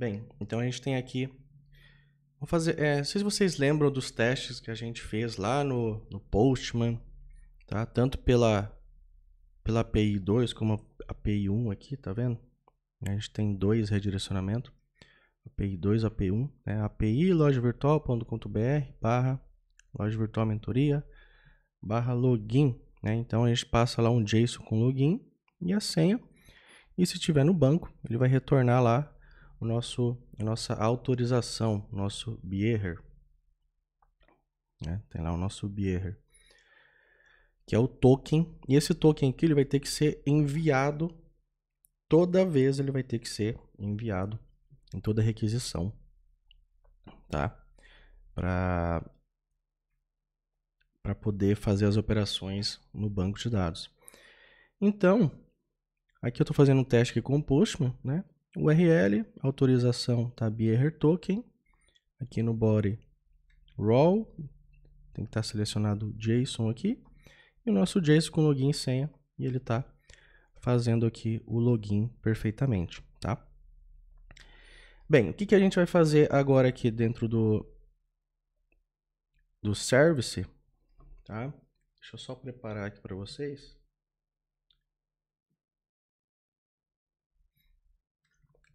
Bem, então a gente tem aqui. Vou fazer. É, não sei se vocês lembram dos testes que a gente fez lá no, no Postman, tá? Tanto pela, pela API 2 como a API 1 aqui, tá vendo? A gente tem dois redirecionamentos. API 2 API 1, né? API lojavirtual.com.br barra loja virtual mentoria barra login, né? Então a gente passa lá um JSON com login e a senha. E se tiver no banco, ele vai retornar lá o nosso, a nossa autorização, nosso Bieher. Né? Tem lá o nosso Bieher, que é o token. E esse token aqui ele vai ter que ser enviado toda vez, ele vai ter que ser enviado em toda requisição, tá? Para para poder fazer as operações no banco de dados. Então, aqui eu estou fazendo um teste aqui com o Postman, né? URL, autorização tá bearer token, aqui no body raw, tem que estar tá selecionado JSON aqui, e o nosso JSON com login e senha, e ele está fazendo aqui o login perfeitamente, tá? Bem, o que, que a gente vai fazer agora aqui dentro do, do service, tá? Deixa eu só preparar aqui para vocês.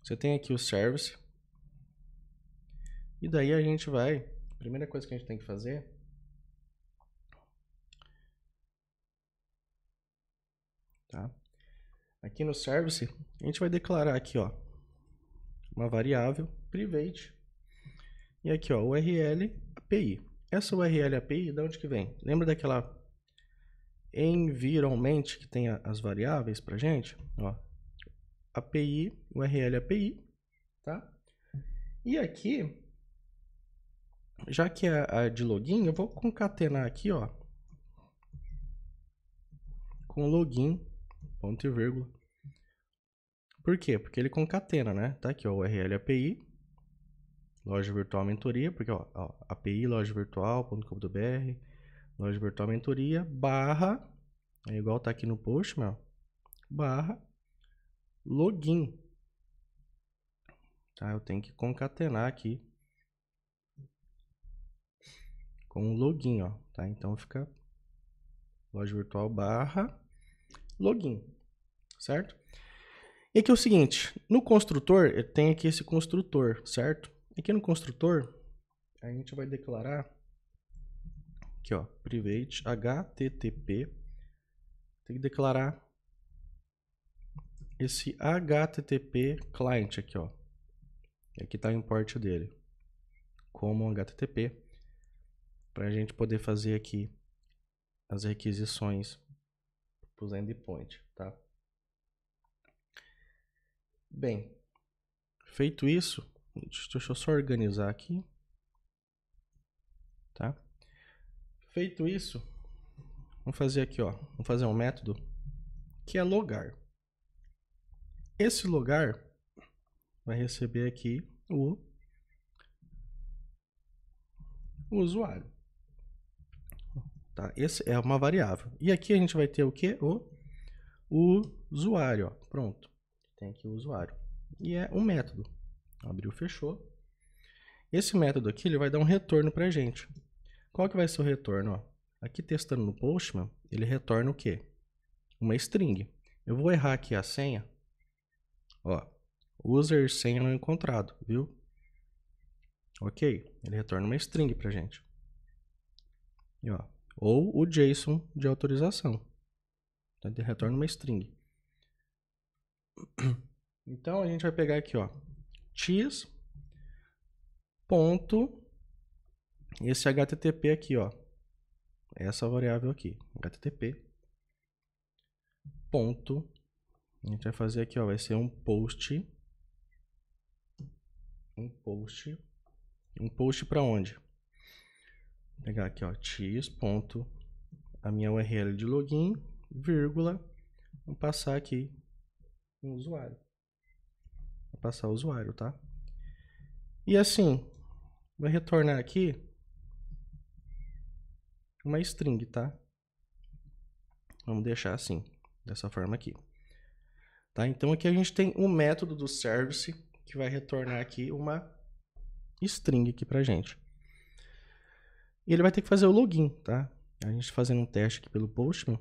Você tem aqui o service. E daí a gente vai. A primeira coisa que a gente tem que fazer. Tá? Aqui no service, a gente vai declarar aqui, ó, uma variável private. E aqui, ó, URL API. Essa URL API, de onde que vem? Lembra daquela environment que tem as variáveis pra gente? Ó, API, URL API, tá? E aqui, já que é a de login, eu vou concatenar aqui, ó, com login, ponto e vírgula. Por quê? Porque ele concatena, né? Tá aqui, ó, URL API, loja virtual mentoria, porque, ó, ó API, loja virtual.com.br, loja virtual mentoria, barra, é igual tá aqui no post, meu, barra, login. Tá, eu tenho que concatenar aqui com o login, ó, tá? Então fica loja virtual barra login, certo? E aqui é o seguinte, no construtor, eu tenho aqui esse construtor, certo? Aqui no construtor, a gente vai declarar aqui, ó, private http tem que declarar esse HTTP client aqui, ó. aqui tá o import dele, como HTTP, para a gente poder fazer aqui as requisições para os endpoint, tá? Bem, feito isso, deixa eu só organizar aqui, tá? Feito isso, vamos fazer aqui, ó, vamos fazer um método que é logar. Esse lugar vai receber aqui o, o usuário. Tá? Esse é uma variável. E aqui a gente vai ter o que? O, o usuário. Ó. Pronto. Tem aqui o usuário. E é um método. Abriu, fechou. Esse método aqui ele vai dar um retorno para a gente. Qual que vai ser o retorno? Ó? Aqui testando no Postman, ele retorna o quê? Uma string. Eu vou errar aqui a senha, Ó, user senha não encontrado, viu? Ok, ele retorna uma string pra gente. E, ó, ou o JSON de autorização. Então ele retorna uma string. Então a gente vai pegar aqui, ó, x ponto esse http aqui, ó, essa variável aqui, http ponto a gente vai fazer aqui, ó, vai ser um post. Um post. Um post para onde? Vou pegar aqui, ó, x. Ponto, a minha URL de login, vírgula, vou passar aqui um usuário. Vou passar o usuário, tá? E assim, vai retornar aqui uma string, tá? Vamos deixar assim, dessa forma aqui. Tá? Então aqui a gente tem um método do service que vai retornar aqui uma string aqui pra gente. E ele vai ter que fazer o login, tá? A gente fazendo um teste aqui pelo Postman,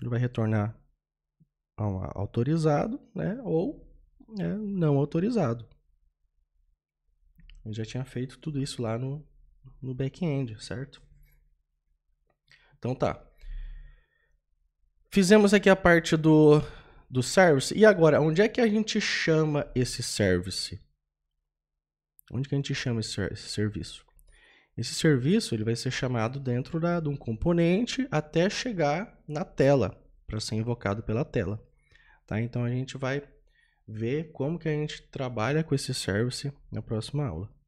ele vai retornar autorizado, né? Ou né, não autorizado. Eu já tinha feito tudo isso lá no, no back-end, certo? Então tá. Fizemos aqui a parte do do service. E agora, onde é que a gente chama esse service? Onde que a gente chama esse, esse serviço? Esse serviço ele vai ser chamado dentro da, de um componente até chegar na tela, para ser invocado pela tela. Tá? Então a gente vai ver como que a gente trabalha com esse service na próxima aula.